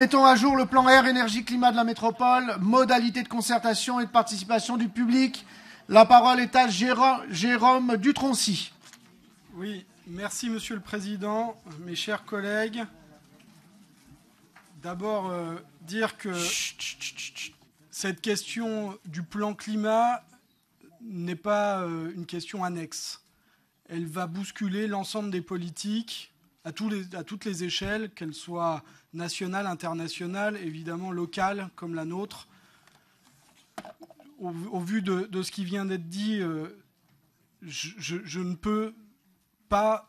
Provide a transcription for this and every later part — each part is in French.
Mettons à jour le plan air, énergie, climat de la métropole, modalité de concertation et de participation du public. La parole est à Jérôme, Dutroncy. Oui, merci Monsieur le Président, mes chers collègues. D'abord, euh, dire que cette question du plan climat n'est pas euh, une question annexe. Elle va bousculer l'ensemble des politiques à, toutes les échelles, qu'elles soient nationales, internationales, évidemment locales comme la nôtre. Au, vu de, ce qui vient d'être dit, euh, je, ne peux pas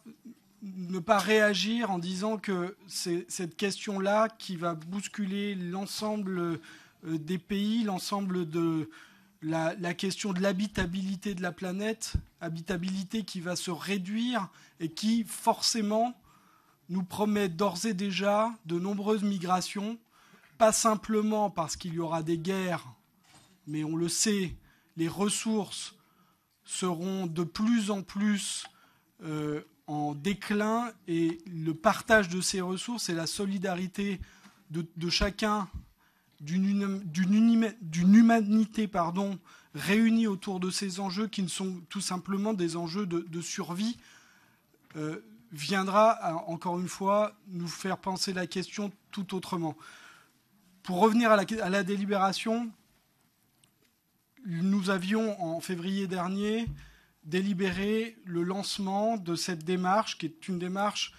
ne pas réagir en disant que c'est cette question-là qui va bousculer l'ensemble euh, des pays, l'ensemble de la, question de l'habitabilité de la planète, habitabilité qui va se réduire et qui forcément nous promet d'ores et déjà de nombreuses migrations, pas simplement parce qu'il y aura des guerres, mais on le sait, les ressources seront de plus en plus euh, en déclin et le partage de ces ressources et la solidarité de, chacun d'une humanité pardon, réunie autour de ces enjeux qui ne sont tout simplement des enjeux de, survie euh, viendra, encore une fois, nous faire penser la question tout autrement. Pour revenir à la, délibération, nous avions en février dernier délibéré le lancement de cette démarche, qui est une démarche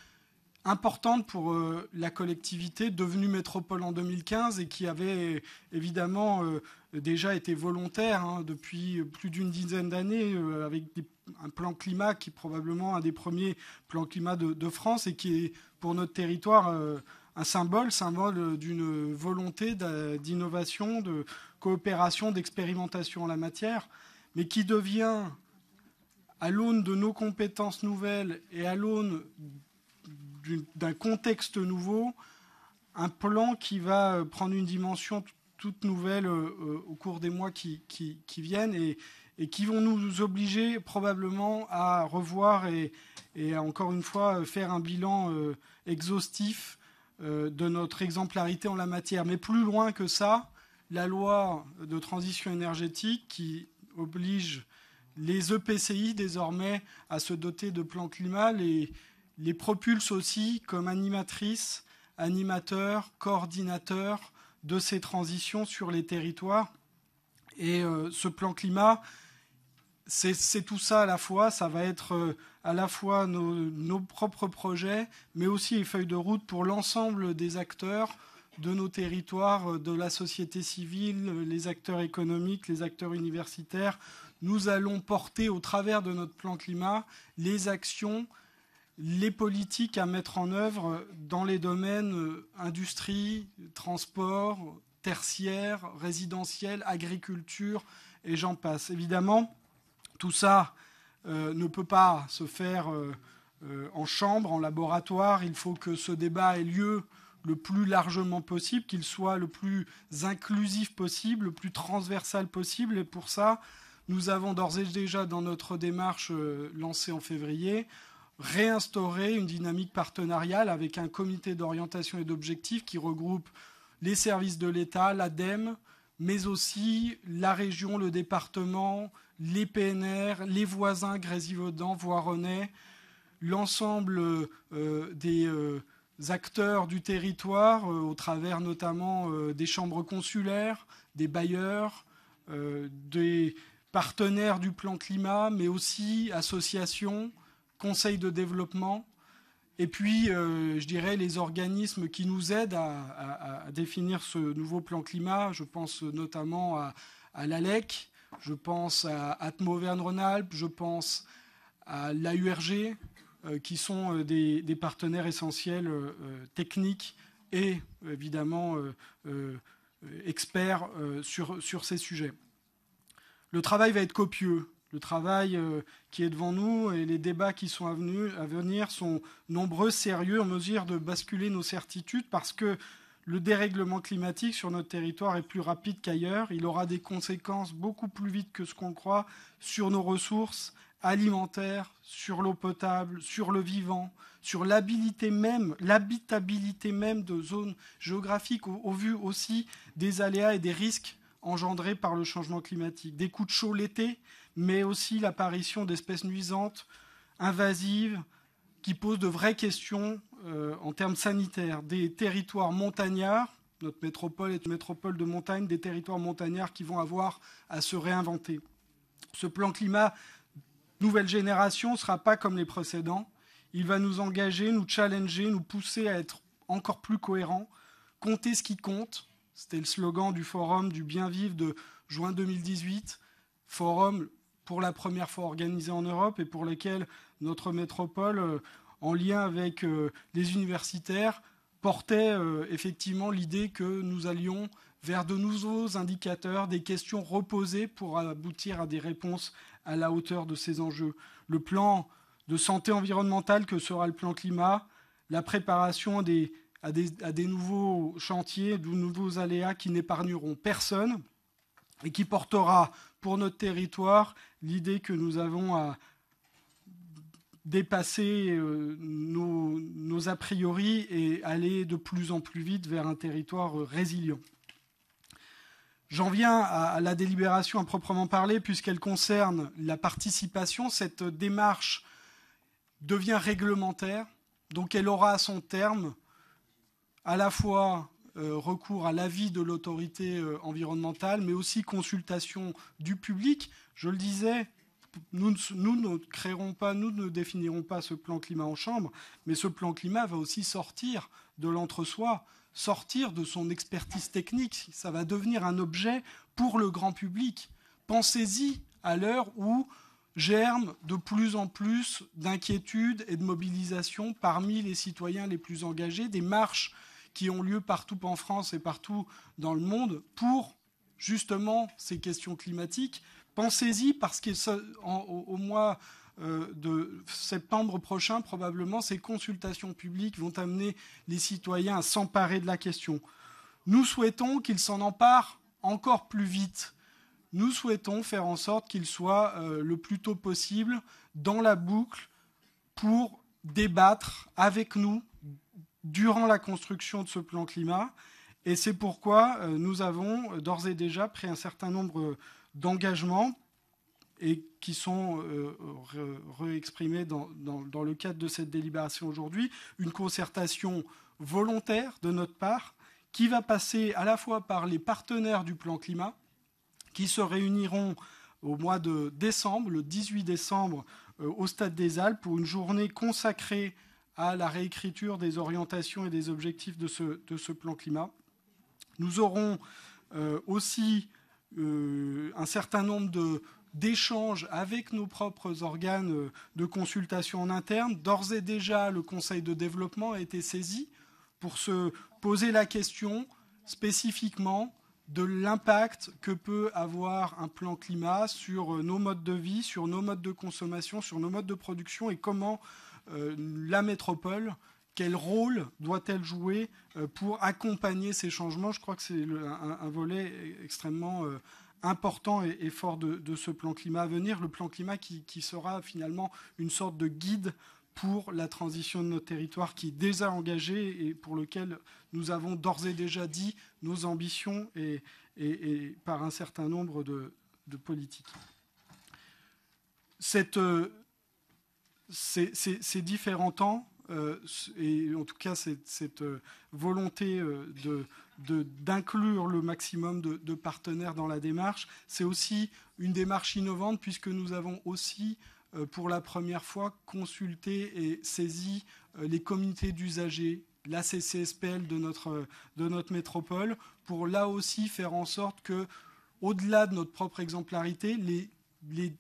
importante pour euh, la collectivité devenue métropole en 2015 et qui avait évidemment euh, déjà été volontaire hein, depuis plus d'une dizaine d'années euh, avec un plan climat qui est probablement un des premiers plans climat de, France et qui est pour notre territoire euh, un symbole, symbole euh, d'une volonté d'innovation, de coopération, d'expérimentation en la matière, mais qui devient à l'aune de nos compétences nouvelles et à l'aune d'un contexte nouveau, un plan qui va prendre une dimension toutes nouvelles euh, euh, au cours des mois qui, viennent et, qui vont nous obliger probablement à revoir et, encore une fois euh, faire un bilan exhaustif de notre exemplarité en la matière. Mais plus loin que ça, la loi de transition énergétique qui oblige les EPCI désormais à se doter de plans climat les, les propulse aussi comme animatrices, animateurs, coordinateurs de ces transitions sur les territoires. Et euh, ce plan climat, c'est tout ça à la fois. Ça va être euh, à la fois nos, propres projets, mais aussi une feuille de route pour l'ensemble des acteurs de nos territoires, euh, de la société civile, les acteurs économiques, les acteurs universitaires. Nous allons porter au travers de notre plan climat les actions les politiques à mettre en œuvre dans les domaines euh, industrie, transport, tertiaire, résidentiel, agriculture, et j'en passe. Évidemment, tout ça euh, ne peut pas se faire euh, en chambre, en laboratoire. Il faut que ce débat ait lieu le plus largement possible, qu'il soit le plus inclusif possible, le plus transversal possible. Et pour ça, nous avons d'ores et déjà dans notre démarche lancée en février réinstaurer une dynamique partenariale avec un comité d'orientation et d'objectifs qui regroupe les services de l'État, l'ADEME, mais aussi la région, le département, les PNR, les voisins Grésivaudan, Voironnais, l'ensemble euh, des euh, acteurs du territoire, euh, au travers notamment des chambres consulaires, des bailleurs, des partenaires du plan climat, mais aussi associations, Conseil de développement, et puis, euh, je dirais, les organismes qui nous aident à, définir ce nouveau plan climat. Je pense notamment à, l'ALEC, je pense à atmoverne rhône alpes je pense à l'AURG, euh, qui sont euh, des, partenaires essentiels techniques et évidemment experts sur ces sujets. Le travail va être copieux le travail euh, qui est devant nous et les débats qui sont à venir sont nombreux, sérieux, en mesure de basculer nos certitudes parce que le dérèglement climatique sur notre territoire est plus rapide qu'ailleurs. Il aura des conséquences beaucoup plus vite que ce qu'on croit sur nos ressources alimentaires, sur l'eau potable, sur le vivant, sur l'habilité même, l'habitabilité même de zones géographiques, au vu aussi des aléas et des risques engendrés par le changement climatique. Des coups de chaud l'été, mais aussi l'apparition d'espèces nuisantes, invasives, qui posent de vraies questions euh, en termes sanitaires. Des territoires montagnards, notre métropole est une métropole de montagne, des territoires montagnards qui vont avoir à se réinventer. Ce plan climat nouvelle génération ne sera pas comme les précédents. Il va nous engager, nous challenger, nous pousser à être encore plus cohérents, compter ce qui compte, c'était le slogan du forum du bien vivre de juin 2018, forum pour la première fois organisé en Europe et pour lequel notre métropole, euh, en lien avec euh, les universitaires, portait euh, effectivement l'idée que nous allions vers de nouveaux indicateurs, des questions reposées pour aboutir à des réponses à la hauteur de ces enjeux. Le plan de santé environnementale que sera le plan climat, la préparation des à des, nouveaux chantiers, de nouveaux aléas qui n'épargneront personne et qui portera pour notre territoire l'idée que nous avons à dépasser euh, nos, nos, a priori et aller de plus en plus vite vers un territoire résilient. J'en viens à la délibération à proprement parler, puisqu'elle concerne la participation. Cette démarche devient réglementaire, donc elle aura à son terme à la fois euh, recours à l'avis de l'autorité euh, environnementale, mais aussi consultation du public. Je le disais, nous, ne créerons pas, nous ne définirons pas ce plan climat en chambre, mais ce plan climat va aussi sortir de l'entre-soi, sortir de son expertise technique. Ça va devenir un objet pour le grand public. Pensez-y à l'heure où germe de plus en plus d'inquiétudes et de mobilisation parmi les citoyens les plus engagés, des marches qui ont lieu partout en France et partout dans le monde pour justement ces questions climatiques. Pensez-y parce qu'au mois euh, de septembre prochain, probablement, ces consultations publiques vont amener les citoyens à s'emparer de la question. Nous souhaitons qu'ils s'en emparent encore plus vite. Nous souhaitons faire en sorte qu'ils soient euh, le plus tôt possible dans la boucle pour débattre avec nous durant la construction de ce plan climat. Et c'est pourquoi euh, nous avons euh, d'ores et déjà pris un certain nombre euh, d'engagements et qui sont réexprimés dans, le cadre de cette délibération aujourd'hui, une concertation volontaire de notre part qui va passer à la fois par les partenaires du plan climat, qui se réuniront au mois de décembre, le 18 décembre, au Stade des Alpes, pour une journée consacrée à la réécriture des orientations et des objectifs de ce, de ce plan climat. Nous aurons euh, aussi euh, un certain nombre d'échanges avec nos propres organes euh, de consultation en interne. D'ores et déjà, le Conseil de développement a été saisi pour se poser la question spécifiquement de l'impact que peut avoir un plan climat sur nos modes de vie, sur nos modes de consommation, sur nos modes de production et comment euh, la métropole quel rôle doit-elle jouer euh, pour accompagner ces changements Je crois que c'est un, volet extrêmement euh, important et, fort de, ce plan climat à venir, le plan climat qui, sera finalement une sorte de guide pour la transition de notre territoire qui est déjà engagé et pour lequel nous avons d'ores et déjà dit nos ambitions et, par un certain nombre de, de politiques. Cette, ces, différents temps euh, et en tout cas cette, euh, volonté euh, d'inclure de, le maximum de, partenaires dans la démarche. C'est aussi une démarche innovante puisque nous avons aussi pour la première fois consulté et saisi les communautés d'usagers la CCSPL de notre, de notre métropole, pour là aussi faire en sorte que, au-delà de notre propre exemplarité, les, les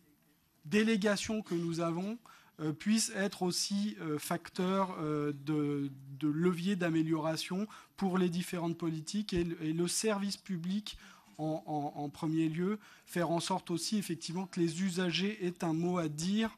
délégations que nous avons euh, puissent être aussi euh, facteurs euh, de, levier d'amélioration pour les différentes politiques et le, service public en, premier lieu, faire en sorte aussi effectivement que les usagers aient un mot à dire,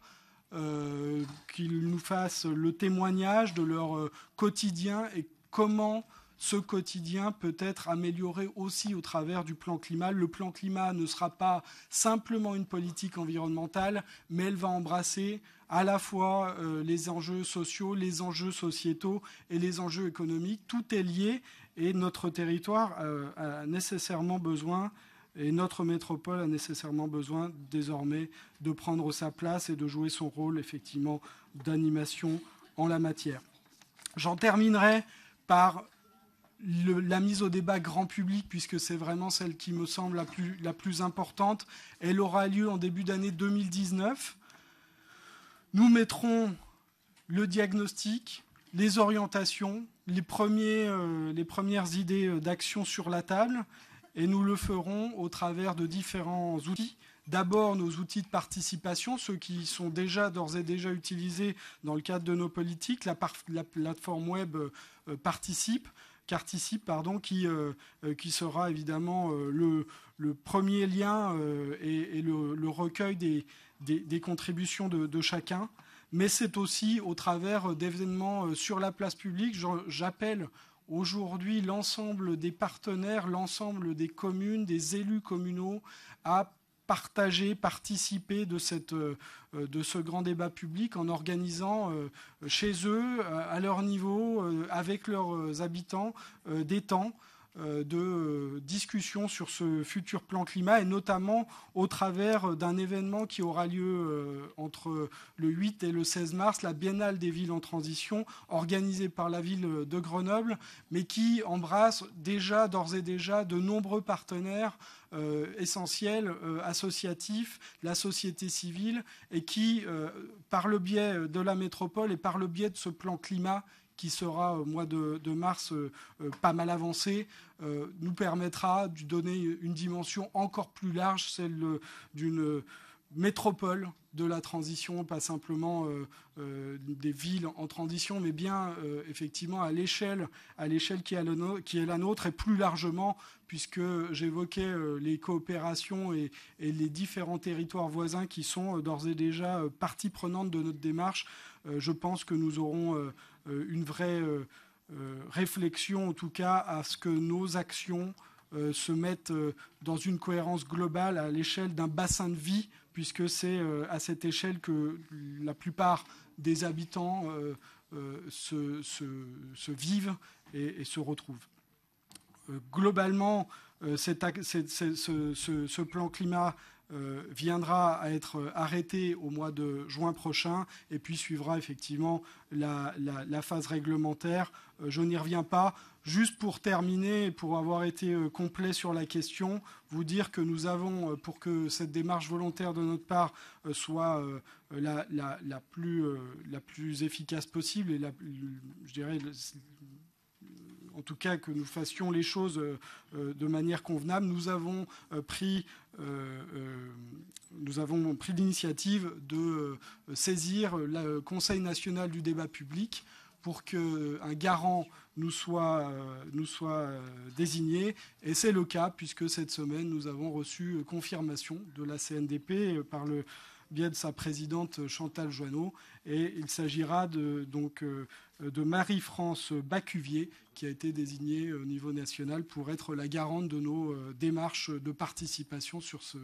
qu'ils nous fassent le témoignage de leur quotidien et comment ce quotidien peut être amélioré aussi au travers du plan climat. Le plan climat ne sera pas simplement une politique environnementale, mais elle va embrasser à la fois euh, les enjeux sociaux, les enjeux sociétaux et les enjeux économiques. Tout est lié et notre territoire euh, a nécessairement besoin et notre métropole a nécessairement besoin désormais de prendre sa place et de jouer son rôle effectivement d'animation en la matière. J'en terminerai par la mise au débat grand public, puisque c'est vraiment celle qui me semble la plus, importante, elle aura lieu en début d'année 2019. Nous mettrons le diagnostic, les orientations, les, euh, premières idées euh, d'action sur la table, et nous le ferons au travers de différents outils. D'abord, nos outils de participation, ceux qui sont déjà d'ores et déjà utilisés dans le cadre de nos politiques. La, plateforme web euh, participe participe pardon, qui, euh, euh, qui sera évidemment euh, le, premier lien et, le, recueil des, des, contributions de, de, chacun. Mais c'est aussi au travers d'événements sur la place publique. J'appelle aujourd'hui l'ensemble des partenaires, l'ensemble des communes, des élus communaux à partager, participer de, cette, euh, de ce grand débat public en organisant euh, chez eux, euh, à leur niveau, avec leurs habitants, des temps euh, de euh, discussions sur ce futur plan climat et notamment au travers euh, d'un événement qui aura lieu entre le 8 et le 16 mars, la Biennale des villes en transition, organisée par la ville de Grenoble, mais qui embrasse déjà, d'ores et déjà, de nombreux partenaires essentiels, associatifs, la société civile, et qui, par le biais de la métropole et par le biais de ce plan climat qui sera au euh, mois de, mars euh, euh, pas mal avancé, nous permettra de donner une dimension encore plus large, celle d'une métropole de la transition, pas simplement des villes en transition, mais bien effectivement à l'échelle, à l'échelle qui, est la nôtre et plus largement, puisque j'évoquais les coopérations et, et, les différents territoires voisins qui sont d'ores et déjà partie prenante de notre démarche. je pense que nous aurons euh, une vraie euh, euh, réflexion, en tout cas, à ce que nos actions se mettent dans une cohérence globale à l'échelle d'un bassin de vie, puisque c'est à cette échelle que la plupart des habitants se, vivent et, se retrouvent. globalement, ce, plan climat euh, viendra à être arrêté au mois de juin prochain et puis suivra effectivement la, phase réglementaire. Euh, je n'y reviens pas. Juste pour terminer, pour avoir été euh, complet sur la question, vous dire que nous avons, pour que cette démarche volontaire de notre part soit la, la plus, efficace possible et je dirais en tout cas que nous fassions les choses euh, euh, de manière convenable. Nous avons euh, pris pris l'initiative de saisir le Conseil national du débat public pour qu'un garant nous soit, nous soit désigné. Et c'est le cas, puisque cette semaine, nous avons reçu confirmation de la CNDP par le biais de sa présidente Chantal Joanneau. Et il s'agira de, donc euh, de Marie-France Bacuvier, qui a été désignée euh, au niveau national pour être la garante de nos euh, démarches de participation sur, sur,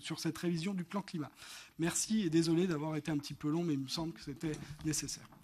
sur cette révision du plan climat. Merci et désolé d'avoir été un petit peu long, mais il me semble que c'était nécessaire.